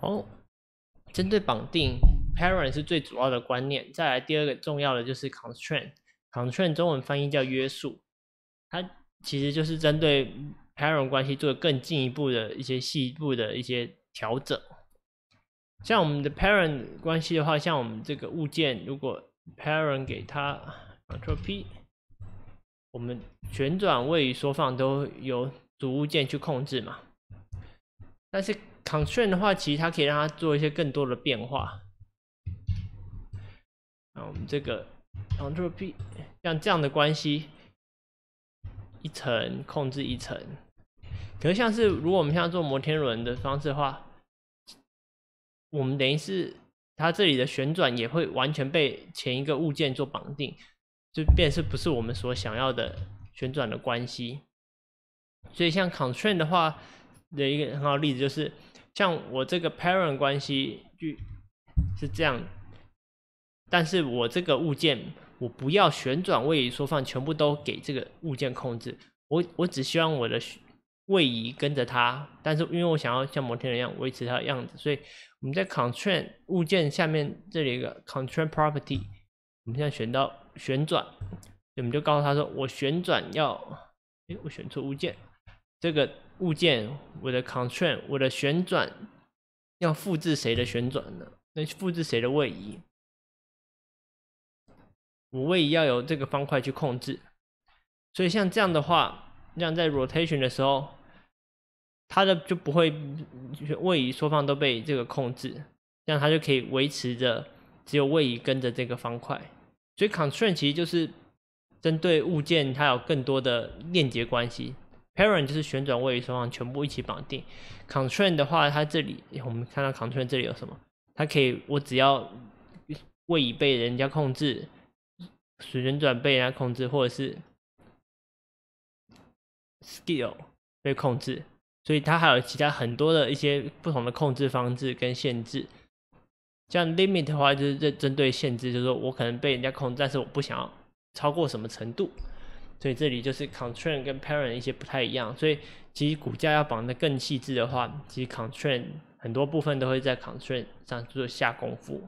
哦，针对绑定，parent 是最主要的观念。再来第二个重要的就是 constraint，constraint 中文翻译叫约束，它其实就是针对 parent 关系做更进一步的一些细部的一些调整。像我们的 parent 关系的话，像我们这个物件，如果 parent 给它 entropy，我们旋转、位移、缩放都由主物件去控制嘛，但是。c o n s t r a i n 的话，其实它可以让它做一些更多的变化。那我们这个，Ctrl B，像这样的关系，一层控制一层。可是，像是如果我们现在做摩天轮的方式的话，我们等于是它这里的旋转也会完全被前一个物件做绑定，就变是不是我们所想要的旋转的关系。所以，像 c o n s t r a i n 的话的一个很好例子就是。像我这个 parent 关系就，是这样，但是我这个物件我不要旋转、位移、缩放，全部都给这个物件控制。我我只希望我的位移跟着它，但是因为我想要像摩天轮一样维持它的样子，所以我们在 constraint 物件下面这里一个 constraint property，我们现在选到旋转，我们就告诉他说我旋转要，哎，我选错物件。这个物件，我的 c o n t r o l 我的旋转要复制谁的旋转呢？那复制谁的位移？我位移要由这个方块去控制。所以像这样的话，这样在 rotation 的时候，它的就不会位移缩放都被这个控制，这样它就可以维持着只有位移跟着这个方块。所以 constraint 其实就是针对物件，它有更多的链接关系。Parent 就是旋转位移双方全部一起绑定，Constraint 的话，它这里我们看到 Constraint 这里有什么？它可以我只要位移被人家控制，旋转被人家控制，或者是 s k i l l 被控制，所以它还有其他很多的一些不同的控制方式跟限制。像 Limit 的话，就是针针对限制，就是说我可能被人家控，制，但是我不想要超过什么程度。所以这里就是 c o n s t r a i n 跟 parent 一些不太一样，所以其实骨架要绑得更细致的话，其实 c o n s t r a i n 很多部分都会在 c o n s t r a i n 上做下功夫。